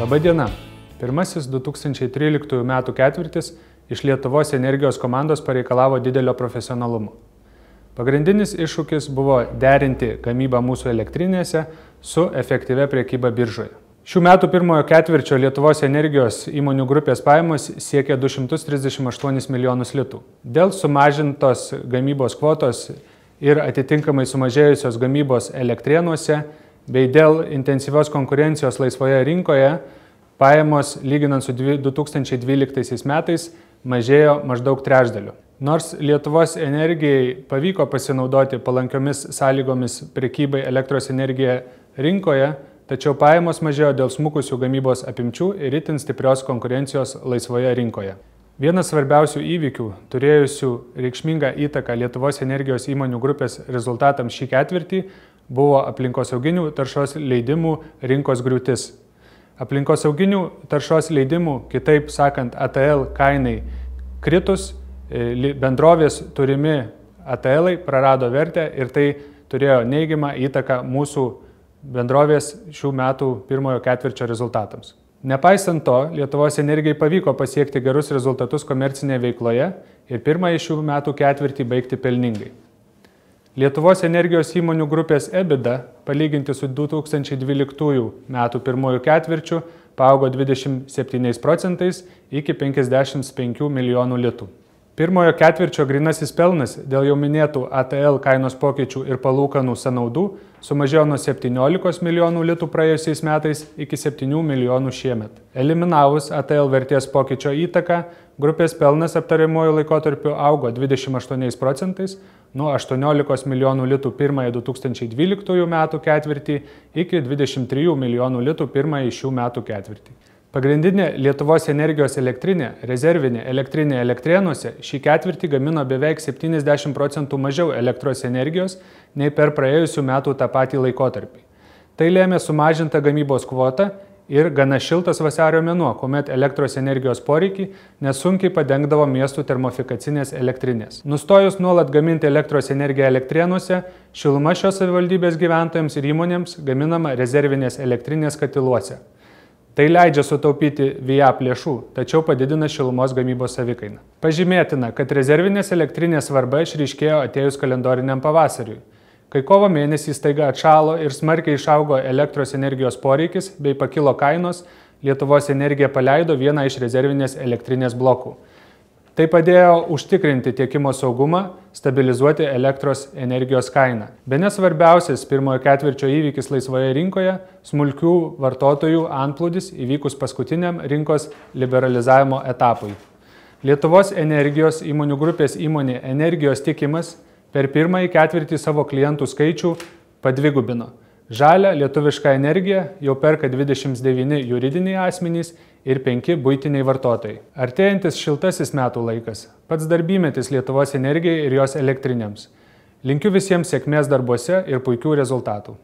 Labadiena. Pirmasis 2013 m. ketvirtis iš Lietuvos energijos komandos pareikalavo didelio profesionalumo. Pagrindinis iššūkis buvo derinti gamybą mūsų elektrinėse su efektyve priekyba biržoje. Šių metų pirmojo ketvirčio Lietuvos energijos įmonių grupės pajamos siekia 238 milijonus litų. Dėl sumažintos gamybos kvotos ir atitinkamai sumažėjusios gamybos elektrienuose bei dėl intensyvios konkurencijos laisvoje rinkoje pajamos lyginant su 2012 metais mažėjo maždaug trečdaliu. Nors Lietuvos energijai pavyko pasinaudoti palankiomis sąlygomis prekybai elektros energiją rinkoje, tačiau pajamos mažėjo dėl smukusių gamybos apimčių ir itin stiprios konkurencijos laisvoje rinkoje. Vienas svarbiausių įvykių, turėjusių reikšmingą įtaką Lietuvos energijos įmonių grupės rezultatams šį ketvirtį, buvo aplinkosauginių taršos leidimų rinkos griūtis. Aplinkosauginių taršos leidimų, kitaip sakant, ATL kainai kritus, e, bendrovės turimi ATL prarado vertę ir tai turėjo neigiamą įtaką mūsų bendrovės šių metų pirmojo ketvirčio rezultatams. Nepaisant to, Lietuvos energijai pavyko pasiekti gerus rezultatus komercinėje veikloje ir pirmąjį šių metų ketvirtį baigti pelningai. Lietuvos energijos įmonių grupės EBITDA, palyginti su 2012 metų pirmojų ketvirčių, paaugo 27 procentais iki 55 milijonų litų. Pirmojo ketvirčio grinasis pelnas dėl jau minėtų ATL kainos pokyčių ir palūkanų sąnaudų sumažėjo nuo 17 milijonų litų praėjusiais metais iki 7 milijonų šiemet. Eliminavus ATL vertės pokyčio įtaką, grupės pelnas aptariamuoju laikotarpiu augo 28 procentais nuo 18 milijonų litų pirmąjį 2012 metų ketvirtį iki 23 milijonų litų pirmąjį šių metų ketvirtį. Pagrindinė Lietuvos energijos elektrinė, rezervinė elektrinė elektrienuose šį ketvirtį gamino beveik 70 procentų mažiau elektros energijos nei per praėjusių metų tą patį laikotarpį. Tai lėmė sumažinta gamybos kvota ir gana šiltas vasario mėnuo, kuomet elektros energijos poreikį nesunkiai padengdavo miestų termofikacinės elektrinės. Nustojus nuolat gaminti elektros energiją elektrienuose, šiluma šios savivaldybės gyventojams ir įmonėms gaminama rezervinės elektrinės katiluose. Tai leidžia sutaupyti VIAP lėšų, tačiau padidina šilumos gamybos savikainą. Pažymėtina, kad rezervinės elektrinės svarba išryškėjo atėjus kalendoriniam pavasariui, kai kovo mėnesį staiga atšalo ir smarkiai išaugo elektros energijos poreikis bei pakilo kainos, Lietuvos energija paleido vieną iš rezervinės elektrinės blokų. Tai padėjo užtikrinti tiekimo saugumą, stabilizuoti elektros energijos kainą. Be nesvarbiausias pirmojo ketvirčio įvykis laisvoje rinkoje - smulkių vartotojų antplūdis įvykus paskutiniam rinkos liberalizavimo etapui. Lietuvos energijos įmonių grupės įmonė energijos tiekimas per pirmąjį ketvirtį savo klientų skaičių padvigubino Žalę lietuvišką energiją jau perka 29 juridiniai asmenys ir 5 būtiniai vartotojai. Artėjantis šiltasis metų laikas - pats darbymetis Lietuvos energijai ir jos elektrinėms. Linkiu visiems sėkmės darbuose ir puikių rezultatų.